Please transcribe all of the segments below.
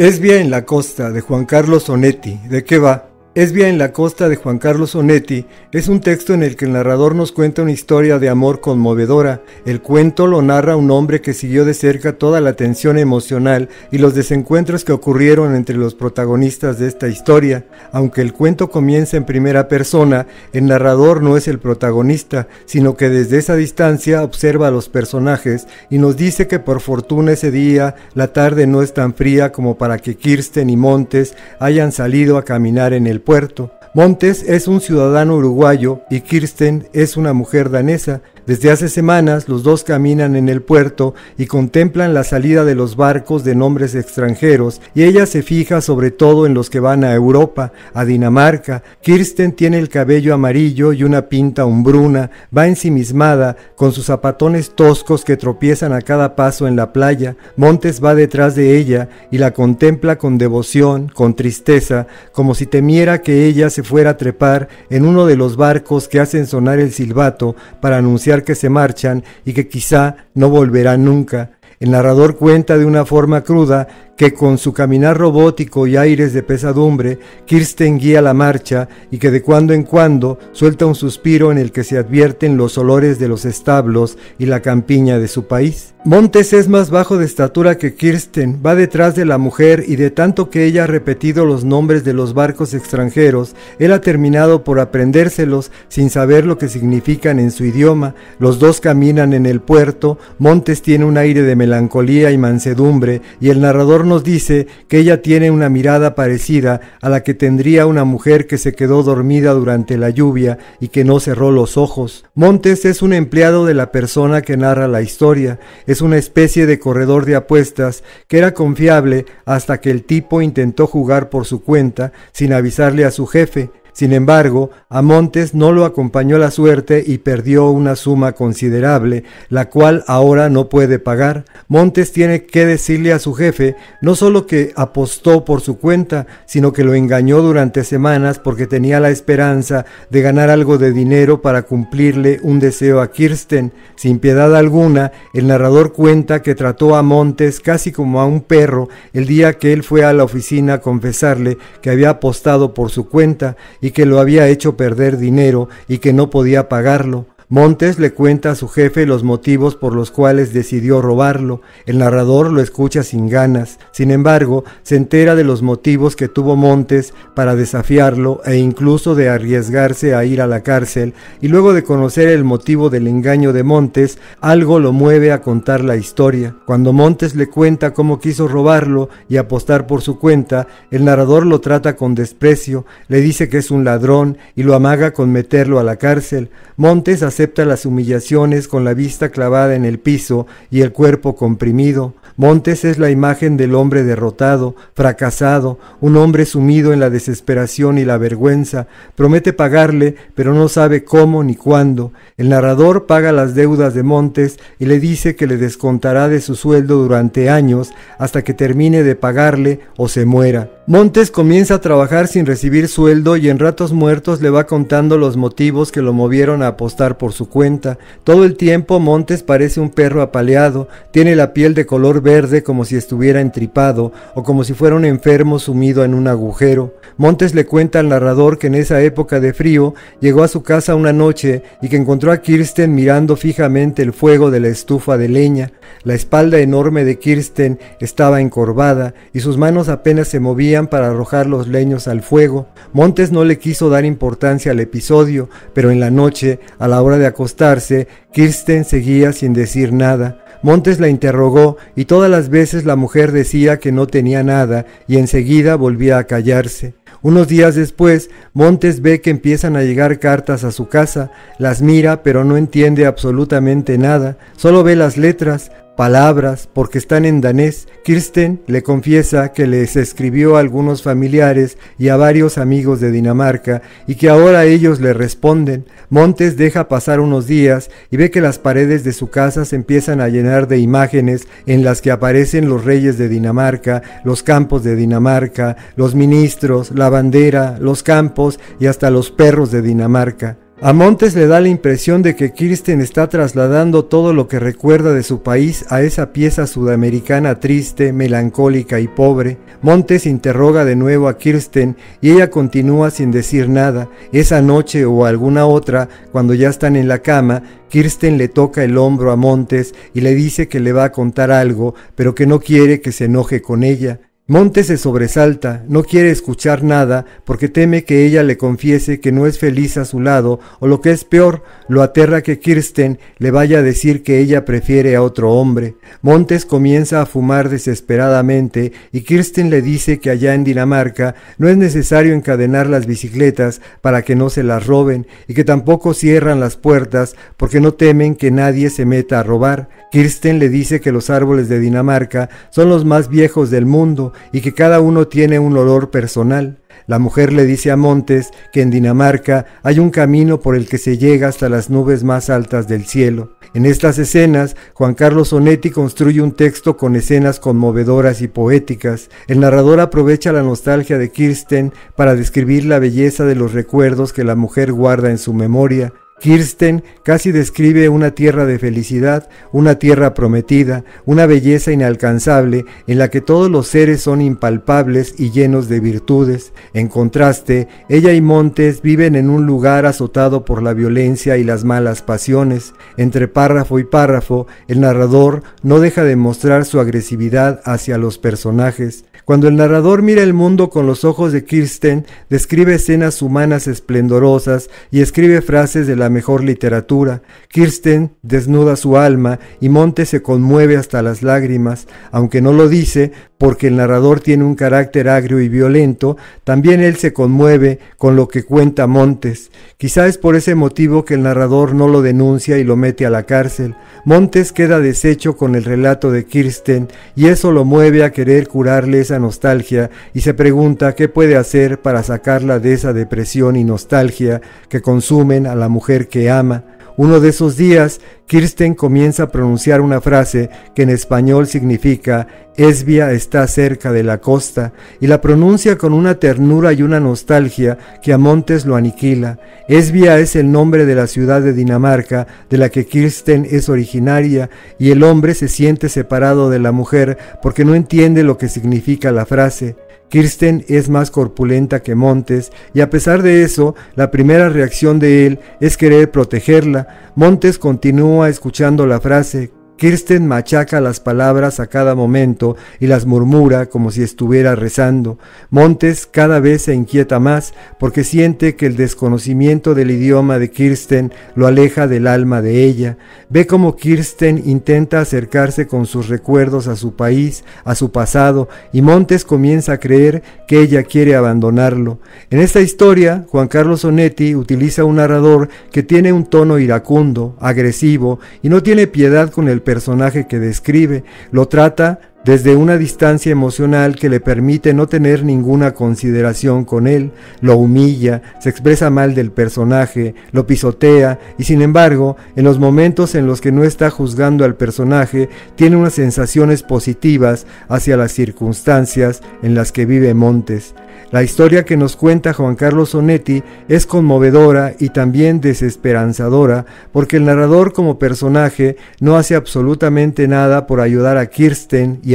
Es en la costa de Juan Carlos Onetti. ¿De qué va? Esbia en la costa de Juan Carlos Onetti es un texto en el que el narrador nos cuenta una historia de amor conmovedora. El cuento lo narra un hombre que siguió de cerca toda la tensión emocional y los desencuentros que ocurrieron entre los protagonistas de esta historia. Aunque el cuento comienza en primera persona, el narrador no es el protagonista, sino que desde esa distancia observa a los personajes y nos dice que por fortuna ese día la tarde no es tan fría como para que Kirsten y Montes hayan salido a caminar en el puerto. Montes es un ciudadano uruguayo y Kirsten es una mujer danesa desde hace semanas los dos caminan en el puerto y contemplan la salida de los barcos de nombres extranjeros y ella se fija sobre todo en los que van a Europa, a Dinamarca. Kirsten tiene el cabello amarillo y una pinta umbruna, va ensimismada con sus zapatones toscos que tropiezan a cada paso en la playa. Montes va detrás de ella y la contempla con devoción, con tristeza, como si temiera que ella se fuera a trepar en uno de los barcos que hacen sonar el silbato para anunciar que se marchan y que quizá no volverán nunca. El narrador cuenta de una forma cruda que con su caminar robótico y aires de pesadumbre, Kirsten guía la marcha y que de cuando en cuando suelta un suspiro en el que se advierten los olores de los establos y la campiña de su país. Montes es más bajo de estatura que Kirsten, va detrás de la mujer y de tanto que ella ha repetido los nombres de los barcos extranjeros, él ha terminado por aprendérselos sin saber lo que significan en su idioma. Los dos caminan en el puerto, Montes tiene un aire de melancolía y mansedumbre y el narrador nos dice que ella tiene una mirada parecida a la que tendría una mujer que se quedó dormida durante la lluvia y que no cerró los ojos. Montes es un empleado de la persona que narra la historia, es una especie de corredor de apuestas que era confiable hasta que el tipo intentó jugar por su cuenta sin avisarle a su jefe, sin embargo, a Montes no lo acompañó la suerte y perdió una suma considerable, la cual ahora no puede pagar. Montes tiene que decirle a su jefe no solo que apostó por su cuenta, sino que lo engañó durante semanas porque tenía la esperanza de ganar algo de dinero para cumplirle un deseo a Kirsten. Sin piedad alguna, el narrador cuenta que trató a Montes casi como a un perro el día que él fue a la oficina a confesarle que había apostado por su cuenta y que lo había hecho perder dinero y que no podía pagarlo, Montes le cuenta a su jefe los motivos por los cuales decidió robarlo. El narrador lo escucha sin ganas. Sin embargo, se entera de los motivos que tuvo Montes para desafiarlo e incluso de arriesgarse a ir a la cárcel. Y luego de conocer el motivo del engaño de Montes, algo lo mueve a contar la historia. Cuando Montes le cuenta cómo quiso robarlo y apostar por su cuenta, el narrador lo trata con desprecio, le dice que es un ladrón y lo amaga con meterlo a la cárcel. Montes acepta las humillaciones con la vista clavada en el piso y el cuerpo comprimido, Montes es la imagen del hombre derrotado, fracasado, un hombre sumido en la desesperación y la vergüenza, promete pagarle, pero no sabe cómo ni cuándo. El narrador paga las deudas de Montes y le dice que le descontará de su sueldo durante años hasta que termine de pagarle o se muera. Montes comienza a trabajar sin recibir sueldo y en ratos muertos le va contando los motivos que lo movieron a apostar por su cuenta. Todo el tiempo Montes parece un perro apaleado, tiene la piel de color verde como si estuviera entripado o como si fuera un enfermo sumido en un agujero. Montes le cuenta al narrador que en esa época de frío llegó a su casa una noche y que encontró a Kirsten mirando fijamente el fuego de la estufa de leña. La espalda enorme de Kirsten estaba encorvada y sus manos apenas se movían para arrojar los leños al fuego. Montes no le quiso dar importancia al episodio, pero en la noche, a la hora de acostarse, Kirsten seguía sin decir nada. Montes la interrogó y todas las veces la mujer decía que no tenía nada y enseguida volvía a callarse. Unos días después, Montes ve que empiezan a llegar cartas a su casa, las mira pero no entiende absolutamente nada, solo ve las letras, palabras, porque están en danés, Kirsten le confiesa que les escribió a algunos familiares y a varios amigos de Dinamarca y que ahora ellos le responden. Montes deja pasar unos días y ve que las paredes de su casa se empiezan a llenar de imágenes en las que aparecen los reyes de Dinamarca, los campos de Dinamarca, los ministros, la bandera, los campos y hasta los perros de Dinamarca. A Montes le da la impresión de que Kirsten está trasladando todo lo que recuerda de su país a esa pieza sudamericana triste, melancólica y pobre. Montes interroga de nuevo a Kirsten y ella continúa sin decir nada. Esa noche o alguna otra, cuando ya están en la cama, Kirsten le toca el hombro a Montes y le dice que le va a contar algo, pero que no quiere que se enoje con ella. Montes se sobresalta, no quiere escuchar nada porque teme que ella le confiese que no es feliz a su lado o lo que es peor, lo aterra que Kirsten le vaya a decir que ella prefiere a otro hombre. Montes comienza a fumar desesperadamente y Kirsten le dice que allá en Dinamarca no es necesario encadenar las bicicletas para que no se las roben y que tampoco cierran las puertas porque no temen que nadie se meta a robar. Kirsten le dice que los árboles de Dinamarca son los más viejos del mundo y que cada uno tiene un olor personal. La mujer le dice a Montes que en Dinamarca hay un camino por el que se llega hasta las nubes más altas del cielo. En estas escenas, Juan Carlos Onetti construye un texto con escenas conmovedoras y poéticas. El narrador aprovecha la nostalgia de Kirsten para describir la belleza de los recuerdos que la mujer guarda en su memoria, Kirsten casi describe una tierra de felicidad, una tierra prometida, una belleza inalcanzable en la que todos los seres son impalpables y llenos de virtudes. En contraste, ella y Montes viven en un lugar azotado por la violencia y las malas pasiones. Entre párrafo y párrafo, el narrador no deja de mostrar su agresividad hacia los personajes. Cuando el narrador mira el mundo con los ojos de Kirsten, describe escenas humanas esplendorosas y escribe frases de la mejor literatura. Kirsten desnuda su alma y Montes se conmueve hasta las lágrimas, aunque no lo dice porque el narrador tiene un carácter agrio y violento, también él se conmueve con lo que cuenta Montes. Quizá es por ese motivo que el narrador no lo denuncia y lo mete a la cárcel. Montes queda deshecho con el relato de Kirsten y eso lo mueve a querer curarle esa nostalgia y se pregunta qué puede hacer para sacarla de esa depresión y nostalgia que consumen a la mujer que ama uno de esos días, Kirsten comienza a pronunciar una frase que en español significa Esbia está cerca de la costa y la pronuncia con una ternura y una nostalgia que a Montes lo aniquila. Esbia es el nombre de la ciudad de Dinamarca de la que Kirsten es originaria y el hombre se siente separado de la mujer porque no entiende lo que significa la frase. Kirsten es más corpulenta que Montes y a pesar de eso, la primera reacción de él es querer protegerla. Montes continúa escuchando la frase Kirsten machaca las palabras a cada momento y las murmura como si estuviera rezando. Montes cada vez se inquieta más porque siente que el desconocimiento del idioma de Kirsten lo aleja del alma de ella. Ve como Kirsten intenta acercarse con sus recuerdos a su país, a su pasado, y Montes comienza a creer que ella quiere abandonarlo. En esta historia, Juan Carlos Onetti utiliza un narrador que tiene un tono iracundo, agresivo, y no tiene piedad con el personaje que describe, lo trata desde una distancia emocional que le permite no tener ninguna consideración con él, lo humilla, se expresa mal del personaje, lo pisotea y sin embargo, en los momentos en los que no está juzgando al personaje, tiene unas sensaciones positivas hacia las circunstancias en las que vive Montes. La historia que nos cuenta Juan Carlos Sonetti es conmovedora y también desesperanzadora porque el narrador como personaje no hace absolutamente nada por ayudar a Kirsten y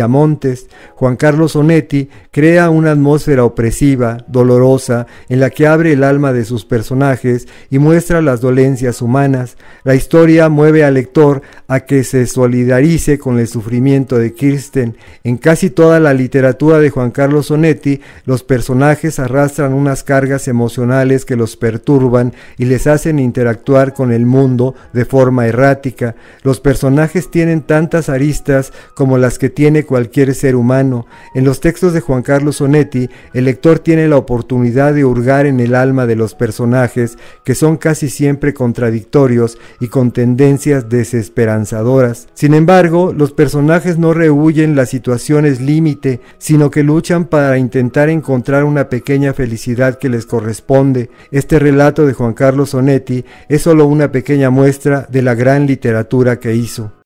Juan Carlos Onetti crea una atmósfera opresiva, dolorosa, en la que abre el alma de sus personajes y muestra las dolencias humanas. La historia mueve al lector a que se solidarice con el sufrimiento de Kirsten. En casi toda la literatura de Juan Carlos Onetti, los personajes arrastran unas cargas emocionales que los perturban y les hacen interactuar con el mundo de forma errática. Los personajes tienen tantas aristas como las que tiene cualquier ser humano, en los textos de Juan Carlos Sonetti, el lector tiene la oportunidad de hurgar en el alma de los personajes, que son casi siempre contradictorios y con tendencias desesperanzadoras. Sin embargo, los personajes no rehuyen las situaciones límite, sino que luchan para intentar encontrar una pequeña felicidad que les corresponde. Este relato de Juan Carlos Sonetti es solo una pequeña muestra de la gran literatura que hizo.